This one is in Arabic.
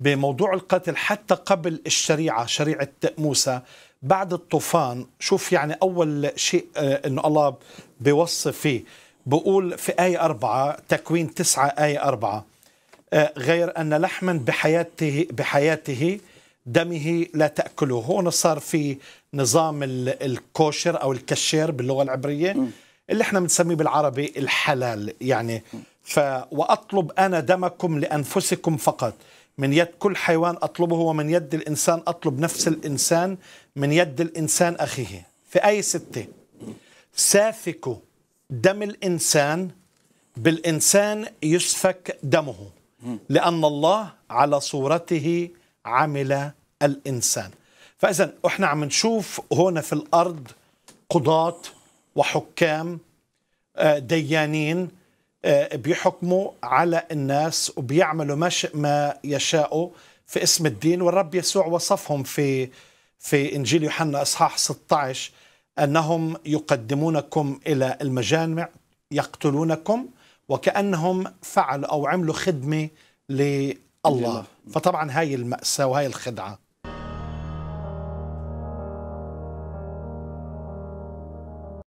بموضوع القتل حتى قبل الشريعة شريعة موسى بعد الطوفان شوف يعني أول شيء آه، أنه الله بيوصف فيه بقول في آية أربعة تكوين تسعة آية أربعة آه، غير أن لحما بحياته بحياته دمه لا تأكله هون صار في نظام الكوشر أو الكشير باللغة العبرية اللي احنا بنسميه بالعربي الحلال يعني ف وأطلب أنا دمكم لأنفسكم فقط من يد كل حيوان أطلبه ومن يد الإنسان أطلب نفس الإنسان من يد الإنسان أخيه في أي ستة سافكوا دم الإنسان بالإنسان يسفك دمه لأن الله على صورته عمل الإنسان فإذا إحنا عم نشوف هنا في الأرض قضاة وحكام آه، ديانين آه، بيحكموا على الناس وبيعملوا ما, ما يشاءوا في اسم الدين والرب يسوع وصفهم في في انجيل يوحنا اصحاح 16 انهم يقدمونكم الى المجامع يقتلونكم وكانهم فعلوا او عملوا خدمه لله فطبعا هاي الماساه وهاي الخدعه